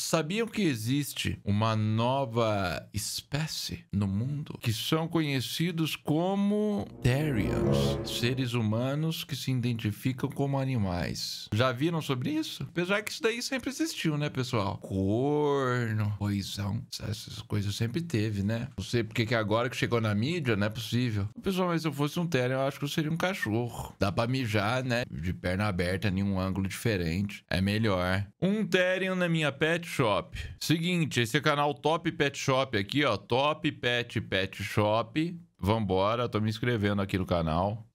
Sabiam que existe uma nova espécie no mundo que são conhecidos como Therians, seres humanos que se identificam como animais. Já viram sobre isso? Apesar que isso daí sempre existiu, né, pessoal? Corno, coisão, essas coisas sempre teve, né? Não sei porque que agora que chegou na mídia, não é possível. Pessoal, mas se eu fosse um Therian, eu acho que eu seria um cachorro. Dá pra mijar, né? De perna aberta, em um ângulo diferente. É melhor. Um Therian na minha pet Shop. Seguinte, esse canal Top Pet Shop aqui, ó. Top Pet Pet Shop. Vambora, tô me inscrevendo aqui no canal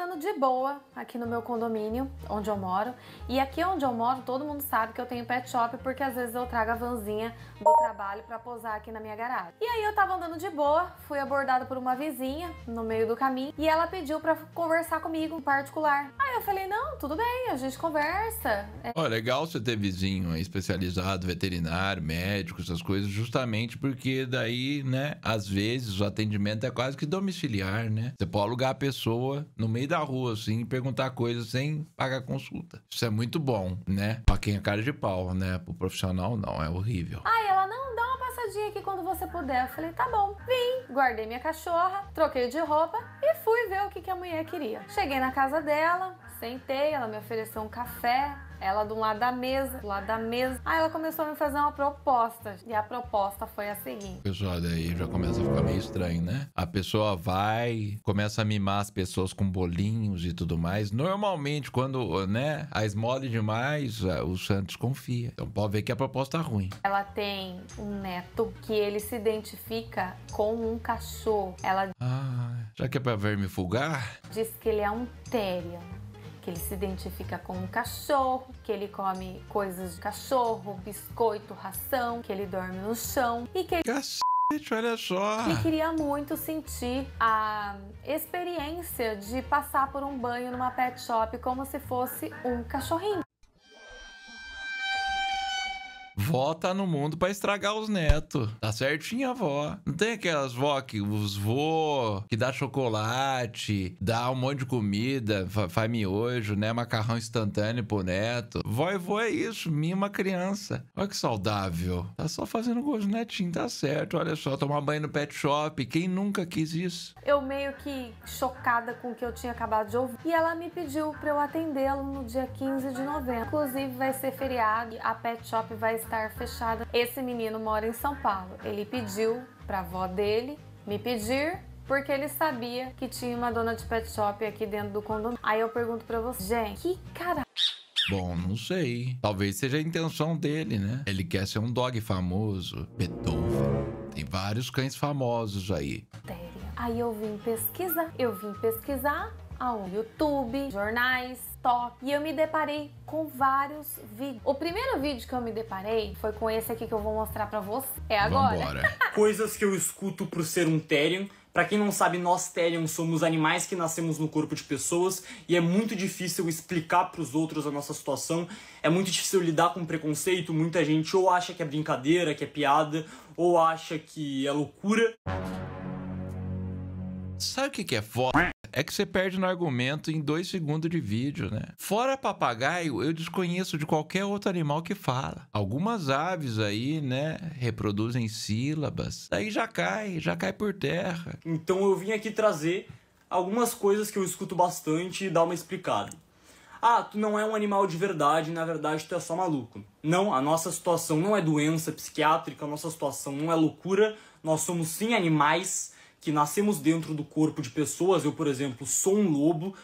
andando de boa aqui no meu condomínio, onde eu moro. E aqui onde eu moro, todo mundo sabe que eu tenho pet shop, porque às vezes eu trago a vanzinha do trabalho para posar aqui na minha garagem. E aí eu tava andando de boa, fui abordada por uma vizinha no meio do caminho, e ela pediu para conversar comigo em particular. Aí eu falei, não, tudo bem, a gente conversa. É... Oh, legal você ter vizinho especializado, veterinário, médico, essas coisas, justamente porque daí, né, às vezes o atendimento é quase que domiciliar, né? Você pode alugar a pessoa no meio meio da rua, assim, perguntar coisas sem pagar consulta. Isso é muito bom, né? Pra quem é cara de pau, né? Pro profissional, não, é horrível. Ai, ela não dá uma passadinha aqui quando você puder. Eu falei, tá bom. Vim, guardei minha cachorra, troquei de roupa e fui ver o que, que a mulher queria. Cheguei na casa dela, sentei, ela me ofereceu um café. Ela do lado da mesa, do lado da mesa. Aí ela começou a me fazer uma proposta. E a proposta foi a seguinte. Pessoal, daí já começa a ficar meio estranho, né? A pessoa vai, começa a mimar as pessoas com bolinhos e tudo mais. Normalmente, quando, né, a esmole demais, o Santos confia. Então pode ver que a proposta é ruim. Ela tem um neto que ele se identifica com um cachorro. Ela. Ah, já que é pra ver me fugar? Diz que ele é um terrier que ele se identifica com um cachorro, que ele come coisas de cachorro, biscoito, ração, que ele dorme no chão e que ele... Cacete, olha só! Que queria muito sentir a experiência de passar por um banho numa pet shop como se fosse um cachorrinho. Vó tá no mundo pra estragar os netos. Tá certinho a vó. Não tem aquelas vó que os vô, que dá chocolate, dá um monte de comida, faz miojo, né? Macarrão instantâneo pro neto. Vó e vó é isso, mima criança. Olha que saudável. Tá só fazendo gosto netinho, tá certo. Olha só, tomar banho no pet shop. Quem nunca quis isso? Eu meio que chocada com o que eu tinha acabado de ouvir. E ela me pediu pra eu atendê-lo no dia 15 de novembro. Inclusive, vai ser feriado a pet shop vai estar estar fechada. Esse menino mora em São Paulo. Ele pediu para a avó dele me pedir porque ele sabia que tinha uma dona de pet shop aqui dentro do condomínio. Aí eu pergunto para você, gente, que caralho Bom, não sei. Talvez seja a intenção dele, né? Ele quer ser um dog famoso, Beethoven. Tem vários cães famosos aí. Aí eu vim pesquisar, eu vim pesquisar ao YouTube, jornais, TikTok, e eu me deparei com vários vídeos. O primeiro vídeo que eu me deparei foi com esse aqui que eu vou mostrar para você. É agora. Vambora. Coisas que eu escuto por ser um Therian. Pra quem não sabe, nós Therian somos animais que nascemos no corpo de pessoas e é muito difícil explicar para os outros a nossa situação. É muito difícil lidar com preconceito. Muita gente ou acha que é brincadeira, que é piada, ou acha que é loucura. Sabe o que é foda? é que você perde no argumento em dois segundos de vídeo, né? Fora papagaio, eu desconheço de qualquer outro animal que fala. Algumas aves aí, né, reproduzem sílabas. Aí já cai, já cai por terra. Então eu vim aqui trazer algumas coisas que eu escuto bastante e dar uma explicada. Ah, tu não é um animal de verdade, na verdade tu é só maluco. Não, a nossa situação não é doença psiquiátrica, a nossa situação não é loucura, nós somos sim animais que nascemos dentro do corpo de pessoas. Eu, por exemplo, sou um lobo.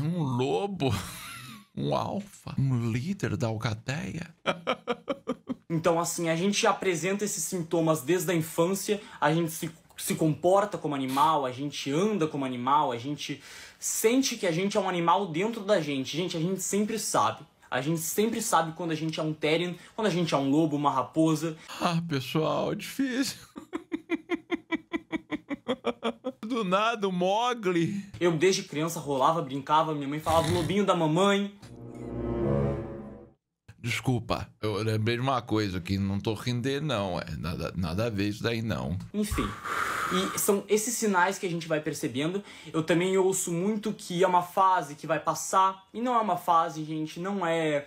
Um lobo? Um alfa? Um líder da alcateia? então, assim, a gente apresenta esses sintomas desde a infância, a gente se, se comporta como animal, a gente anda como animal, a gente sente que a gente é um animal dentro da gente. Gente, a gente sempre sabe. A gente sempre sabe quando a gente é um Terrien, quando a gente é um lobo, uma raposa. Ah, pessoal, difícil. Do nada, o Mogli. Eu desde criança rolava, brincava, minha mãe falava lobinho da mamãe. Desculpa, eu lembrei de uma coisa que não tô rindo dele, não. É nada, nada a ver isso daí, não. Enfim. E são esses sinais que a gente vai percebendo. Eu também ouço muito que é uma fase que vai passar. E não é uma fase, gente, não é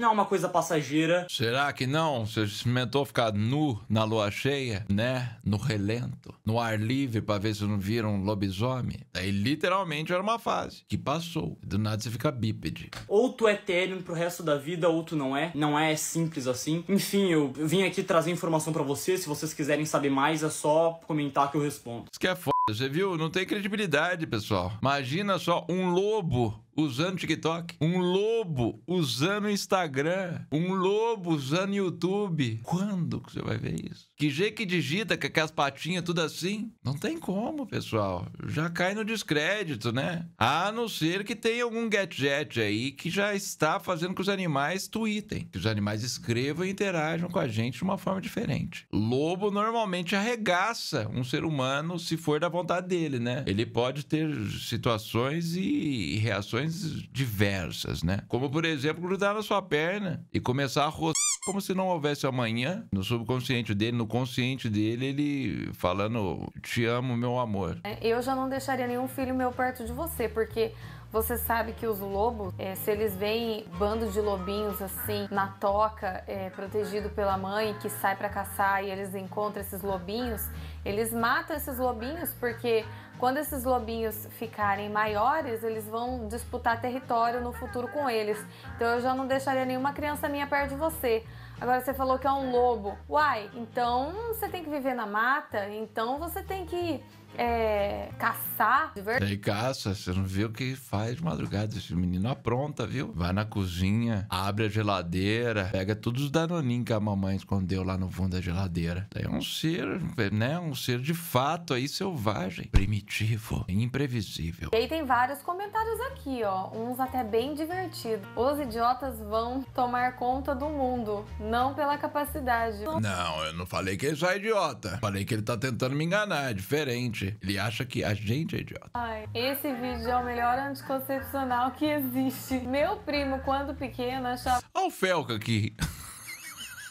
não é uma coisa passageira. Será que não? Você experimentou ficar nu na lua cheia, né? No relento, no ar livre para ver se não viram um lobisomem? Aí literalmente era uma fase que passou. Do nada você fica bípede. Ou tu é Ethereum pro resto da vida, ou tu não é. Não é simples assim. Enfim, eu vim aqui trazer informação para vocês. Se vocês quiserem saber mais, é só comentar que eu respondo. Isso que é foda, você viu? Não tem credibilidade, pessoal. Imagina só um lobo usando TikTok, um lobo usando Instagram, um lobo usando YouTube. Quando que você vai ver isso? Que jeito que digita com aquelas patinhas tudo assim? Não tem como, pessoal. Já cai no descrédito, né? A não ser que tenha algum gadget aí que já está fazendo que os animais tweetem, que os animais escrevam e interajam com a gente de uma forma diferente. Lobo normalmente arregaça um ser humano se for da vontade dele, né? Ele pode ter situações e reações situações diversas, né? Como, por exemplo, grudar na sua perna e começar a roçar como se não houvesse amanhã. No subconsciente dele, no consciente dele, ele falando: Te amo, meu amor. É, eu já não deixaria nenhum filho meu perto de você, porque você sabe que os lobos, é, se eles veem bandos de lobinhos assim na toca, é, protegido pela mãe que sai para caçar e eles encontram esses lobinhos, eles matam esses lobinhos porque quando esses lobinhos ficarem maiores, eles vão disputar território no futuro com eles. Então eu já não deixaria nenhuma criança minha perto de você. Agora você falou que é um lobo. Uai, então você tem que viver na mata, então você tem que é, caçar. Tem caça, você não viu o que faz de madrugada. Esse menino apronta, viu? Vai na cozinha, abre a geladeira, pega todos os danoninhos que a mamãe escondeu lá no fundo da geladeira. É um ser, né? Um ser de fato aí selvagem, primitivo, imprevisível. E aí tem vários comentários aqui, ó. Uns até bem divertidos. Os idiotas vão tomar conta do mundo, não pela capacidade. Não, eu não falei que ele é idiota. Falei que ele tá tentando me enganar, é diferente gente. Ele acha que a gente é idiota. Ai, esse vídeo é o melhor anticoncepcional que existe. Meu primo, quando pequeno, achava. Olha o Felca aqui.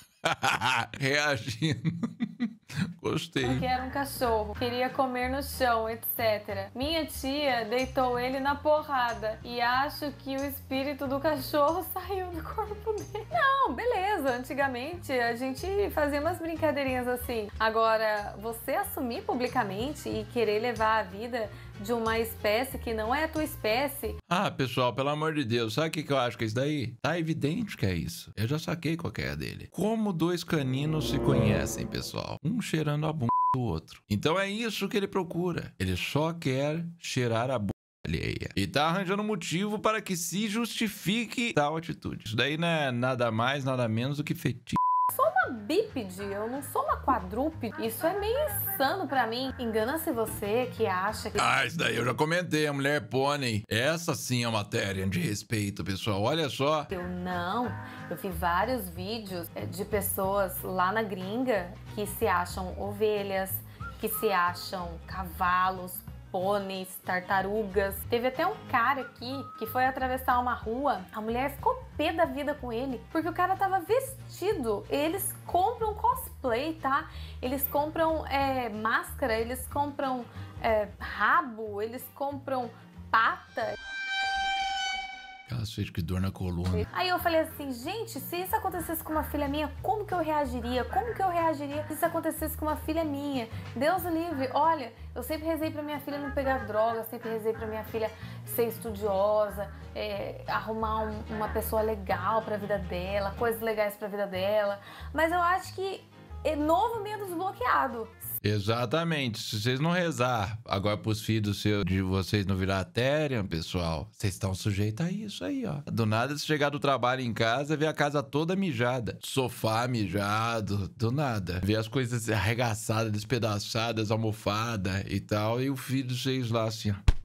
Reagindo. Gostei. Porque era um cachorro, queria comer no chão, etc. Minha tia deitou ele na porrada e acho que o espírito do cachorro saiu do corpo dele. Não, beleza. Antigamente a gente fazia umas brincadeirinhas assim. Agora, você assumir publicamente e querer levar a vida de uma espécie que não é a tua espécie. Ah, pessoal, pelo amor de Deus, sabe o que, eu acho que é isso daí? Tá evidente que é isso. Eu já saquei qual é a dele. Como dois caninos se conhecem, pessoal? Um cheirando a bunda do outro. Então é isso que ele procura. Ele só quer cheirar a bunda alheia. E tá arranjando motivo para que se justifique tal atitude. Isso daí não é nada mais, nada menos do que feitiço bípede, eu não sou uma quadrúpede. Isso é meio insano para mim. Engana-se você que acha que. Ah, isso daí eu já comentei, a mulher é pônei. Essa sim é uma matéria de respeito, pessoal. Olha só. Eu não. Eu vi vários vídeos eh, de pessoas lá na gringa que se acham ovelhas, que se acham cavalos, pôneis, tartarugas. Teve até um cara aqui que foi atravessar uma rua, a mulher ficou pé da vida com ele, porque o cara tava vestido. Eles compram cosplay, tá? Eles compram é, máscara, eles compram é, rabo, eles compram pata braço, fez que dor na coluna. Aí eu falei assim, gente, se isso acontecesse com uma filha minha, como que eu reagiria? Como que eu reagiria se isso acontecesse com uma filha minha? Deus livre, olha, eu sempre rezei para minha filha não pegar droga, sempre rezei para minha filha ser estudiosa, é, arrumar um, uma pessoa legal para a vida dela, coisas legais para a vida dela. Mas eu acho que é novo medo desbloqueado. Exatamente. Se vocês não rezar agora pros filhos seu, de vocês não virar Ethereum, pessoal, vocês estão sujeitos a isso aí, ó. Do nada, se chegar do trabalho em casa, ver a casa toda mijada. Sofá mijado, do nada. Ver as coisas arregaçadas, despedaçadas, almofada e tal. E o filho de vocês lá assim, ó.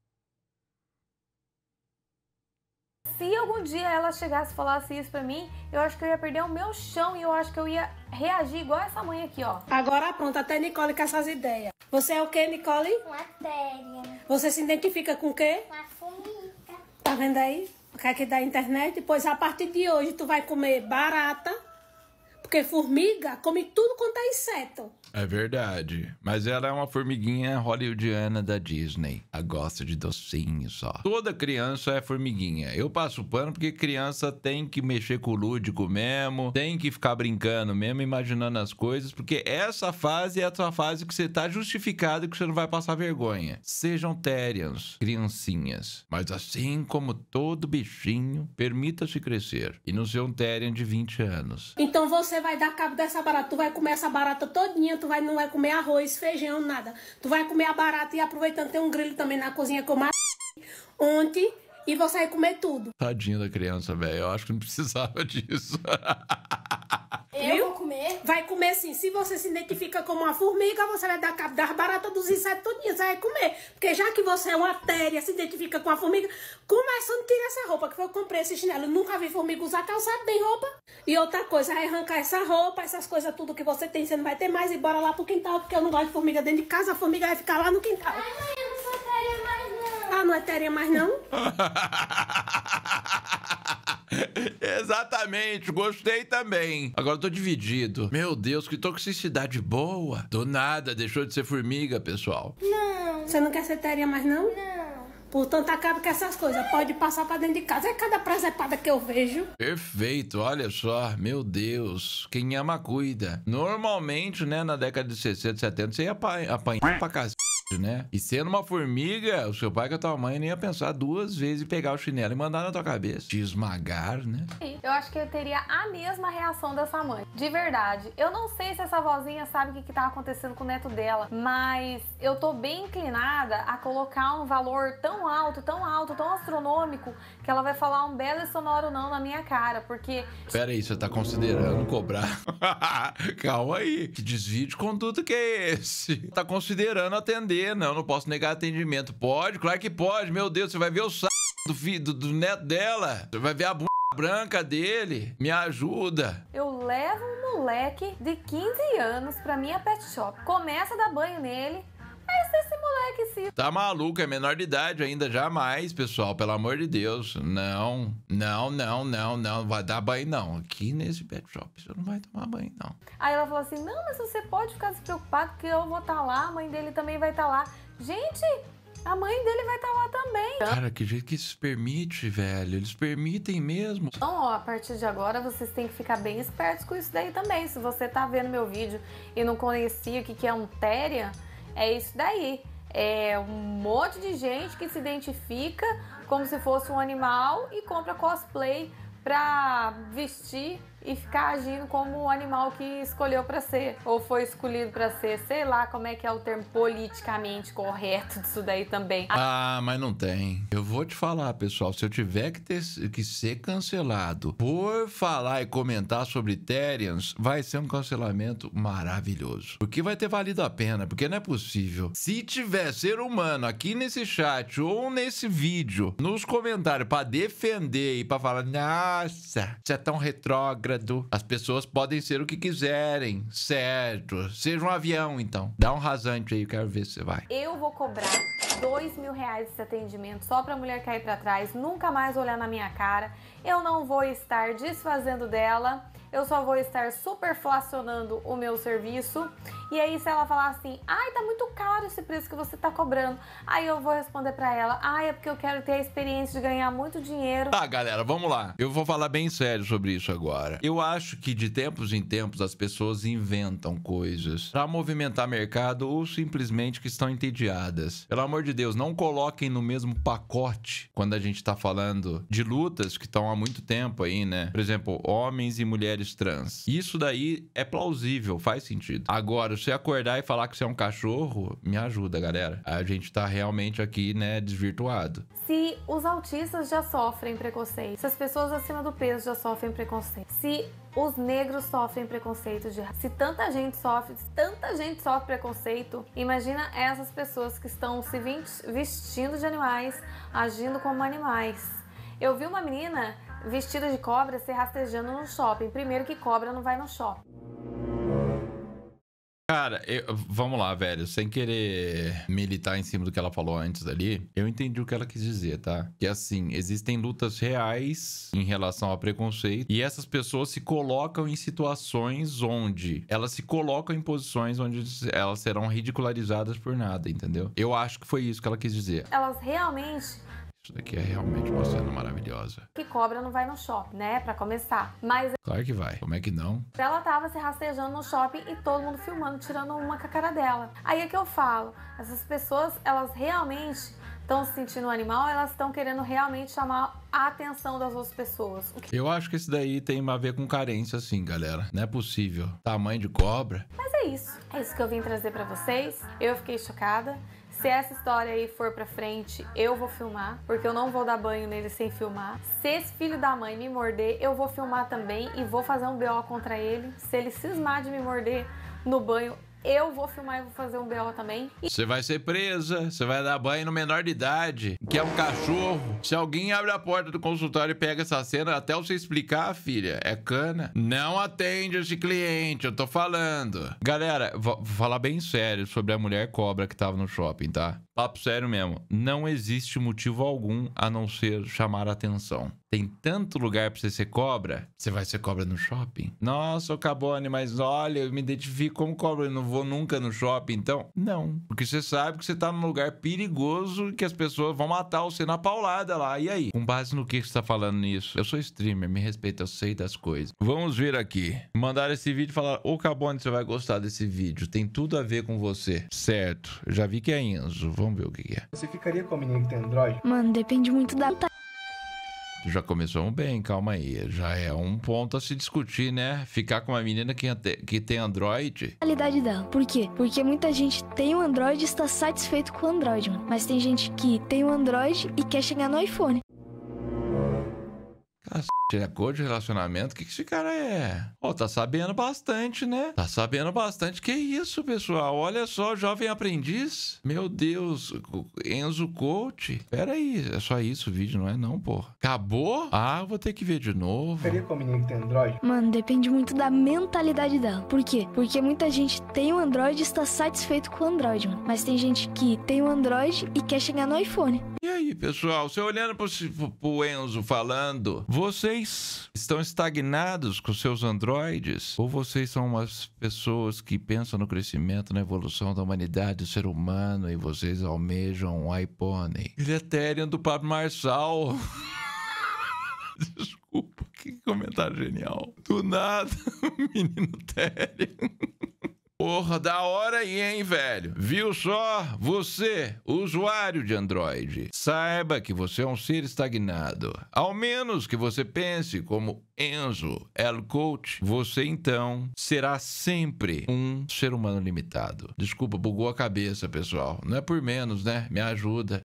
Se algum dia ela chegasse e falasse isso pra mim, eu acho que eu ia perder o meu chão e eu acho que eu ia reagir igual essa mãe aqui, ó. Agora pronto, até Nicole com essas ideias. Você é o que, Nicole? Matéria. Você se identifica com o quê? Uma formiga. Tá vendo aí? O que é que dá internet? Pois a partir de hoje tu vai comer barata, porque formiga come tudo quanto é inseto. É verdade. Mas ela é uma formiguinha hollywoodiana da Disney. Ela gosta de docinho só. Toda criança é formiguinha. Eu passo pano porque criança tem que mexer com o lúdico mesmo, tem que ficar brincando mesmo, imaginando as coisas, porque essa fase é a sua fase que você tá justificado que você não vai passar vergonha. Sejam terians, criancinhas. Mas assim como todo bichinho, permita-se crescer. E não ser um terian de 20 anos. Então você vai dar cabo dessa barata. Tu vai comer essa barata todinha, tu vai, não vai comer arroz, feijão, nada. Tu vai comer a barata e aproveitando, tem um grilo também na cozinha que eu matei ontem e vou sair comer tudo. Tadinha da criança, velho. Eu acho que não precisava disso. Eu Viu? vou comer. Vai comer sim. Se você se identifica como uma formiga, você vai dar cabo das baratas, dos insetos, todinhos. Você vai comer. Porque já que você é uma téria, se identifica com a formiga, começando, a tirar essa roupa. Que foi eu comprei esse chinelo. Eu nunca vi formiga usar calçado nem roupa. E outra coisa, vai arrancar essa roupa, essas coisas, tudo que você tem, você não vai ter mais. E bora lá pro quintal, porque eu não gosto de formiga dentro de casa. A formiga vai ficar lá no quintal. Ai, mãe, eu não sou téria mais não. Ah, não é téria mais não? Exatamente, gostei também. Agora eu tô dividido. Meu Deus, que toxicidade boa. Do nada, deixou de ser formiga, pessoal. Não. Você não quer ser mais, não? Não. Portanto, acaba com essas coisas. Pode passar para dentro de casa. É cada presepada que eu vejo. Perfeito, olha só. Meu Deus. Quem ama, cuida. Normalmente, né, na década de 60, 70, você ia apanhar pra casa. Né? E sendo uma formiga, o seu pai com a tua mãe nem ia pensar duas vezes em pegar o chinelo e mandar na tua cabeça. Te esmagar, né? Eu acho que eu teria a mesma reação dessa mãe. De verdade. Eu não sei se essa vozinha sabe o que, que tá acontecendo com o neto dela, mas eu tô bem inclinada a colocar um valor tão tão alto, tão alto, tão astronômico, que ela vai falar um belo e sonoro não na minha cara, porque. Peraí, você tá considerando cobrar. Calma aí. Que desvio de conduta que é esse? Tá considerando atender. Não, não posso negar atendimento. Pode? Claro que pode. Meu Deus, você vai ver o saco do, do, do neto dela. Você vai ver a bunda branca dele. Me ajuda. Eu levo um moleque de 15 anos pra minha pet shop. Começa a dar banho nele, mas esse moleque sim. Tá maluco, é menor de idade ainda, jamais, pessoal, pelo amor de Deus. Não, não, não, não, não, vai dar banho não. Aqui nesse pet shop você não vai tomar banho não. Aí ela falou assim, não, mas você pode ficar despreocupado que eu vou estar tá lá, a mãe dele também vai estar tá lá. Gente, a mãe dele vai estar tá lá também. Cara, que jeito que isso permite, velho. Eles permitem mesmo. Então, ó, a partir de agora, vocês têm que ficar bem espertos com isso daí também. Se você tá vendo meu vídeo e não conhecia o que, que é um téria, é isso daí. É um monte de gente que se identifica como se fosse um animal e compra cosplay para vestir e ficar agindo como o animal que escolheu para ser ou foi escolhido para ser, sei lá como é que é o termo politicamente correto disso daí também. Ah, mas não tem. Eu vou te falar, pessoal, se eu tiver que ter que ser cancelado por falar e comentar sobre Terians, vai ser um cancelamento maravilhoso. Porque vai ter valido a pena, porque não é possível. Se tiver ser humano aqui nesse chat ou nesse vídeo, nos comentários para defender e para falar, nossa, você é tão retrógrado é do. As pessoas podem ser o que quiserem, certo? Seja um avião, então. Dá um rasante aí, quero ver se você vai. Eu vou cobrar dois mil reais esse atendimento só pra mulher cair pra trás, nunca mais olhar na minha cara. Eu não vou estar desfazendo dela eu só vou estar superflacionando o meu serviço. E aí, se ela falar assim, ai, tá muito caro esse preço que você tá cobrando, aí eu vou responder para ela, ai, é porque eu quero ter a experiência de ganhar muito dinheiro. Tá, galera, vamos lá. Eu vou falar bem sério sobre isso agora. Eu acho que de tempos em tempos as pessoas inventam coisas para movimentar mercado ou simplesmente que estão entediadas. Pelo amor de Deus, não coloquem no mesmo pacote quando a gente tá falando de lutas que estão há muito tempo aí, né? Por exemplo, homens e mulheres trans. Isso daí é plausível, faz sentido. Agora, se acordar e falar que você é um cachorro, me ajuda, galera. A gente tá realmente aqui, né, desvirtuado. Se os autistas já sofrem preconceito, se as pessoas acima do peso já sofrem preconceito, se os negros sofrem preconceito de se tanta gente sofre, se tanta gente sofre preconceito, imagina essas pessoas que estão se vestindo de animais, agindo como animais. Eu vi uma menina vestida de cobra se rastejando no shopping. Primeiro que cobra não vai no shopping. Cara, eu, vamos lá, velho. Sem querer militar em cima do que ela falou antes ali, eu entendi o que ela quis dizer, tá? Que assim, existem lutas reais em relação a preconceito e essas pessoas se colocam em situações onde elas se colocam em posições onde elas serão ridicularizadas por nada, entendeu? Eu acho que foi isso que ela quis dizer. Elas realmente isso daqui é realmente uma cena maravilhosa. Que cobra não vai no shopping, né? Pra começar. Mas. Claro que vai. Como é que não? Ela tava se rastejando no shopping e todo mundo filmando, tirando uma com a cara dela. Aí é que eu falo: essas pessoas, elas realmente estão se sentindo um animal, elas estão querendo realmente chamar a atenção das outras pessoas. Que... Eu acho que isso daí tem a ver com carência, sim, galera. Não é possível. Tamanho de cobra. Mas é isso. É isso que eu vim trazer para vocês. Eu fiquei chocada. Se essa história aí for pra frente, eu vou filmar, porque eu não vou dar banho nele sem filmar. Se esse filho da mãe me morder, eu vou filmar também e vou fazer um BO contra ele. Se ele cismar de me morder no banho, eu vou filmar e vou fazer um BO também. Você vai ser presa, você vai dar banho no menor de idade, que é um cachorro. Se alguém abre a porta do consultório e pega essa cena, até você explicar, filha, é cana. Não atende esse cliente, eu tô falando. Galera, vou falar bem sério sobre a mulher cobra que tava no shopping, tá? papo sério mesmo. Não existe motivo algum a não ser chamar atenção. Tem tanto lugar pra você ser cobra. Você vai ser cobra no shopping? Nossa, Cabone, mas olha, eu me identifico como cobra, eu não vou nunca no shopping, então. Não. Porque você sabe que você tá num lugar perigoso que as pessoas vão matar você na paulada lá. E aí? Com base no que você tá falando nisso? Eu sou streamer, me respeita, eu sei das coisas. Vamos ver aqui. Mandaram esse vídeo e falaram: Ô Cabone, você vai gostar desse vídeo. Tem tudo a ver com você. Certo. Já vi que é Enzo. Vou Vamos ver o que, é. Você ficaria com a menina que tem Android? Mano, depende muito da já começamos bem, calma aí. Já é um ponto a se discutir, né? Ficar com uma menina que, que tem Android. qualidade dela. Por quê? Porque muita gente tem o um Android e está satisfeito com o Android, mano. Mas tem gente que tem o um Android e quer chegar no iPhone. Cacete. Tinha cor coach de relacionamento, o que, que esse cara é? Ó, oh, tá sabendo bastante, né? Tá sabendo bastante. Que isso, pessoal? Olha só, jovem aprendiz. Meu Deus, Enzo Coach. Pera aí, é só isso o vídeo, não é não, porra. Acabou? Ah, vou ter que ver de novo. Seria com a menina que tem Android? Mano, depende muito da mentalidade dela. Por quê? Porque muita gente tem o um Android e está satisfeito com o Android, mano. Mas tem gente que tem o um Android e quer chegar no iPhone. E aí, pessoal, você olhando pro, pro Enzo falando, você vocês estão estagnados com seus androides? Ou vocês são umas pessoas que pensam no crescimento, na evolução da humanidade, do ser humano, e vocês almejam um iPhone? Ele é Therian do Pablo Marçal. Desculpa, que comentário genial. Do nada, menino Therian. Porra, da hora aí, hein, velho? Viu só? Você, usuário de Android, saiba que você é um ser estagnado. Ao menos que você pense como Enzo El Coach, você então será sempre um ser humano limitado. Desculpa, bugou a cabeça, pessoal. Não é por menos, né? Me ajuda.